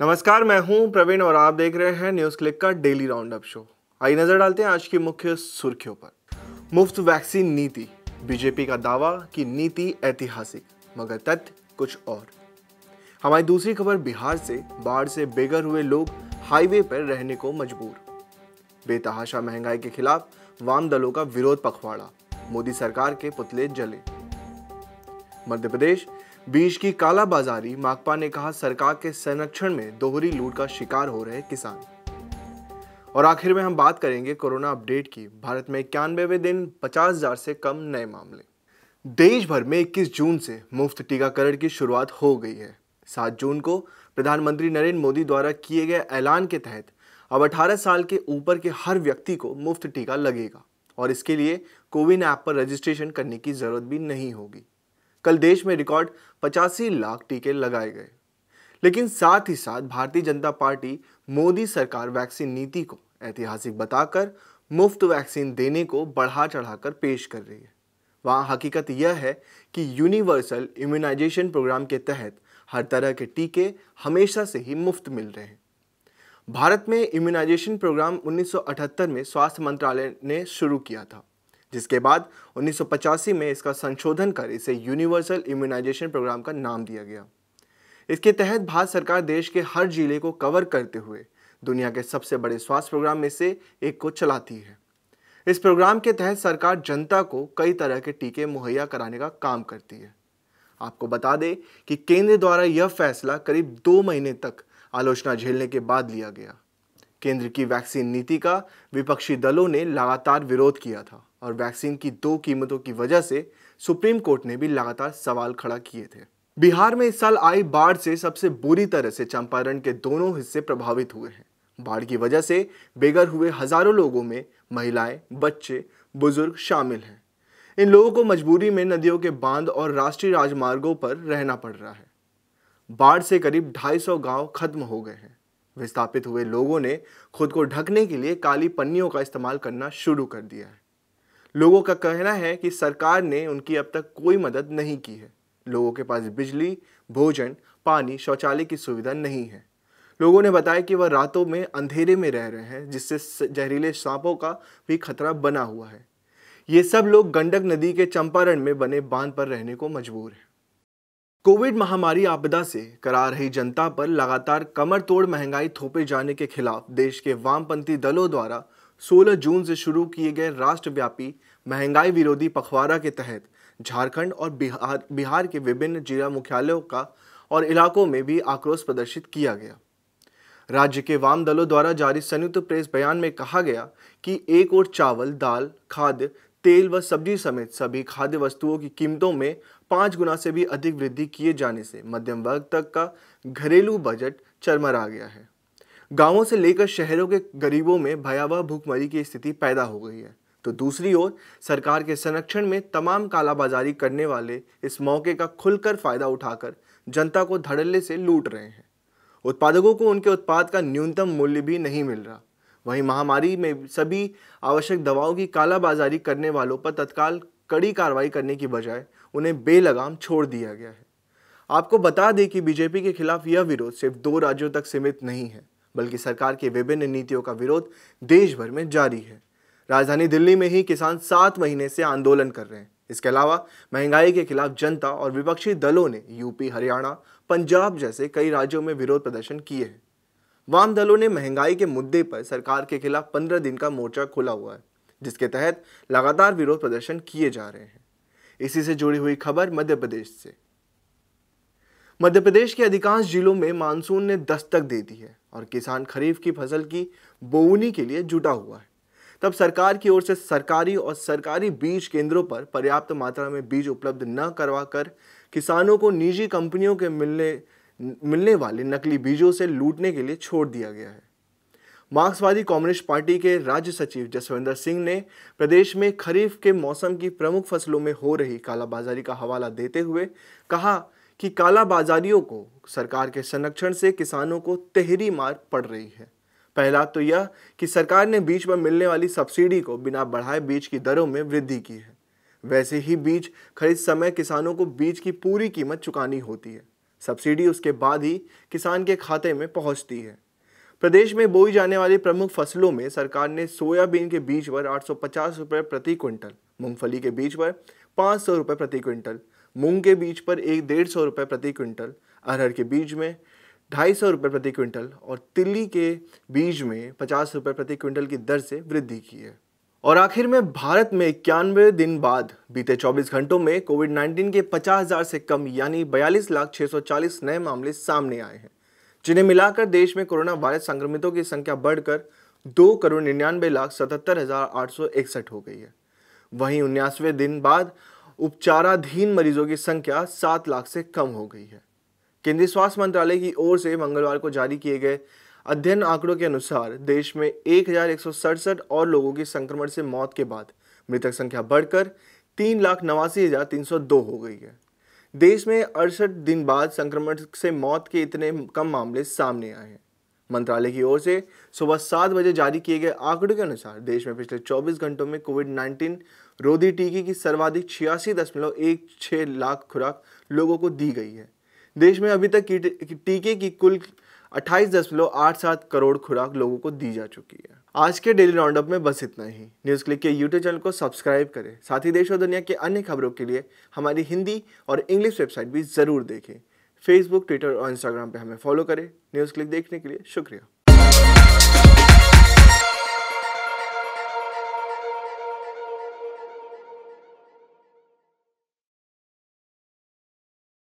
नमस्कार मैं हूं प्रवीण और आप देख रहे हैं न्यूज क्लिक का डेली राउंड शो आई नजर डालते हैं आज की मुख्य सुर्खियों पर मुफ्त वैक्सीन नीति बीजेपी का दावा कि नीति ऐतिहासिक मगर तथ्य कुछ और हमारी दूसरी खबर बिहार से बाढ़ से बेघर हुए लोग हाईवे पर रहने को मजबूर बेतहाशा महंगाई के खिलाफ वाम दलों का विरोध पखवाड़ा मोदी सरकार के पुतले जले मध्य प्रदेश बीज की कालाबाजारी माकपा ने कहा सरकार के संरक्षण में दोहरी लूट का शिकार हो रहे किसान और आखिर में हम बात करेंगे कोरोना अपडेट की भारत में इक्यानवे दिन पचास हजार से कम नए मामले देश भर में 21 जून से मुफ्त टीकाकरण की शुरुआत हो गई है 7 जून को प्रधानमंत्री नरेंद्र मोदी द्वारा किए गए ऐलान के तहत अब 18 साल के ऊपर के हर व्यक्ति को मुफ्त टीका लगेगा और इसके लिए कोविन ऐप पर रजिस्ट्रेशन करने की ज़रूरत भी नहीं होगी कल देश में रिकॉर्ड पचासी लाख टीके लगाए गए लेकिन साथ ही साथ भारतीय जनता पार्टी मोदी सरकार वैक्सीन नीति को ऐतिहासिक बताकर मुफ्त वैक्सीन देने को बढ़ा चढ़ाकर पेश कर रही है वहाँ हकीकत यह है कि यूनिवर्सल इम्यूनाइजेशन प्रोग्राम के तहत हर तरह के टीके हमेशा से ही मुफ्त मिल रहे हैं भारत में इम्यूनाइजेशन प्रोग्राम 1978 में स्वास्थ्य मंत्रालय ने शुरू किया था जिसके बाद उन्नीस में इसका संशोधन कर इसे यूनिवर्सल इम्यूनाइजेशन प्रोग्राम का नाम दिया गया इसके तहत भारत सरकार देश के हर जिले को कवर करते हुए दुनिया के सबसे बड़े स्वास्थ्य प्रोग्राम में से एक को चलाती है इस प्रोग्राम के तहत सरकार जनता को कई तरह के टीके मुहैया कराने का काम करती है आपको बता दें कि केंद्र द्वारा यह फैसला करीब दो महीने तक आलोचना झेलने के बाद लिया गया केंद्र की वैक्सीन नीति का विपक्षी दलों ने लगातार विरोध किया था और वैक्सीन की दो कीमतों की वजह से सुप्रीम कोर्ट ने भी लगातार सवाल खड़ा किए थे बिहार में इस साल आई बाढ़ से सबसे बुरी तरह से चंपारण के दोनों हिस्से प्रभावित हुए हैं बाढ़ की वजह से बेघर हुए हजारों लोगों में महिलाएं बच्चे बुजुर्ग शामिल हैं इन लोगों को मजबूरी में नदियों के बांध और राष्ट्रीय राजमार्गों पर रहना पड़ रहा है बाढ़ से करीब 250 गांव खत्म हो गए हैं विस्थापित हुए लोगों ने खुद को ढकने के लिए काली पन्नियों का इस्तेमाल करना शुरू कर दिया है लोगों का कहना है कि सरकार ने उनकी अब तक कोई मदद नहीं की है लोगों के पास बिजली भोजन पानी शौचालय की सुविधा नहीं है लोगों ने बताया कि वह रातों में अंधेरे में रह रहे हैं जिससे जहरीले सांपों का भी खतरा बना हुआ है ये सब लोग गंडक नदी के चंपारण में बने बांध पर रहने को मजबूर हैं कोविड महामारी आपदा से करा रही जनता पर लगातार कमर तोड़ महंगाई थोपे जाने के खिलाफ देश के वामपंथी दलों द्वारा 16 जून से शुरू किए गए राष्ट्रव्यापी महंगाई विरोधी पखवाड़ा के तहत झारखंड और बिहार बिहार के विभिन्न जिला मुख्यालयों का और इलाकों में भी आक्रोश प्रदर्शित किया गया राज्य के वाम दलों द्वारा जारी संयुक्त प्रेस बयान में कहा गया कि एक और चावल दाल खाद्य तेल व सब्जी समेत सभी खाद्य वस्तुओं की कीमतों में पाँच गुना से भी अधिक वृद्धि किए जाने से मध्यम वर्ग तक का घरेलू बजट चरमरा गया है गांवों से लेकर शहरों के गरीबों में भयावह भूखमरी की स्थिति पैदा हो गई है तो दूसरी ओर सरकार के संरक्षण में तमाम कालाबाजारी करने वाले इस मौके का खुलकर फायदा उठाकर जनता को धड़ल्ले से लूट रहे हैं उत्पादकों को उनके उत्पाद का न्यूनतम मूल्य भी नहीं मिल रहा वहीं महामारी में सभी आवश्यक दवाओं की कालाबाजारी करने वालों पर तत्काल कड़ी कार्रवाई करने की बजाय उन्हें बेलगाम छोड़ दिया गया है आपको बता दें कि बीजेपी के खिलाफ यह विरोध सिर्फ दो राज्यों तक सीमित नहीं है बल्कि सरकार की विभिन्न नीतियों का विरोध देश भर में जारी है राजधानी दिल्ली में ही किसान सात महीने से आंदोलन कर रहे हैं इसके अलावा महंगाई के खिलाफ जनता और विपक्षी दलों ने यूपी हरियाणा पंजाब जैसे कई राज्यों में विरोध प्रदर्शन किए हैं वाम दलों ने महंगाई के मुद्दे पर सरकार के खिलाफ पंद्रह दिन का मोर्चा खोला हुआ है जिसके तहत लगातार विरोध प्रदर्शन किए जा रहे हैं इसी से जुड़ी हुई खबर मध्य प्रदेश से मध्य प्रदेश के अधिकांश जिलों में मानसून ने दस्तक दे दी है और किसान खरीफ की फसल की बोवनी के लिए जुटा हुआ है तब सरकार की ओर से सरकारी और सरकारी बीज केंद्रों पर पर्याप्त मात्रा में बीज उपलब्ध न करवा कर किसानों को निजी कंपनियों के मिलने मिलने वाले नकली बीजों से लूटने के लिए छोड़ दिया गया है मार्क्सवादी कम्युनिस्ट पार्टी के राज्य सचिव जसविंदर सिंह ने प्रदेश में खरीफ के मौसम की प्रमुख फसलों में हो रही कालाबाजारी का हवाला देते हुए कहा कि कालाबाजारियों को सरकार के संरक्षण से किसानों को तेहरी मार पड़ रही है पहला तो यह कि सरकार ने बीज पर मिलने वाली सब्सिडी को बिना बढ़ाए बीज की दरों में वृद्धि की है वैसे ही बीज खरीद समय किसानों को बीज की पूरी कीमत चुकानी होती है सब्सिडी उसके बाद ही किसान के खाते में पहुंचती है प्रदेश में बोई जाने वाली प्रमुख फसलों में सरकार ने सोयाबीन के बीज पर आठ रुपए प्रति क्विंटल मूंगफली के बीज पर पाँच सौ रुपये प्रति क्विंटल मूंग के बीज पर एक डेढ़ सौ रुपये प्रति क्विंटल अरहर के बीज में ढाई सौ रुपये प्रति क्विंटल और तिली के बीज में पचास रुपये प्रति क्विंटल की दर से वृद्धि की है और आखिर में भारत में इक्यानवे दिन बाद बीते 24 घंटों में कोविड 19 के 50,000 से कम यानी बयालीस लाख चालीस नए मामले सामने आए हैं जिन्हें मिलाकर देश में कोरोना वायरस संक्रमितों की संख्या बढ़कर दो करोड़ निन्यानवे लाख सतहत्तर हजार आठ सौ इकसठ हो गई है वहीं उन्यासवें दिन बाद उपचाराधीन मरीजों की संख्या सात लाख से कम हो गई है केंद्रीय स्वास्थ्य मंत्रालय की ओर से मंगलवार को जारी किए गए अध्ययन आंकड़ों के अनुसार देश में एक और लोगों की संक्रमण से मौत के बाद मृतक संख्या बढ़कर तीन लाख नवासी हज़ार तीन सौ दो हो गई है देश में अड़सठ दिन बाद संक्रमण से मौत के इतने कम मामले सामने आए हैं मंत्रालय की ओर से सुबह सात बजे जारी किए गए आंकड़ों के अनुसार देश में पिछले 24 घंटों में कोविड 19 रोधी टीके की सर्वाधिक छियासी दशमलव एक छः लाख खुराक लोगों को दी गई है देश में अभी तक टीके की कुल अट्ठाईस दशमलव आठ सात करोड़ खुराक लोगों को दी जा चुकी है आज के डेली राउंडअप में बस इतना ही न्यूज़ क्लिक के यूट्यूब चैनल को सब्सक्राइब करें साथ ही देश और दुनिया के अन्य खबरों के लिए हमारी हिंदी और इंग्लिश वेबसाइट भी ज़रूर देखें फेसबुक ट्विटर और इंस्टाग्राम पर हमें फॉलो करें न्यूज़ क्लिक देखने के लिए शुक्रिया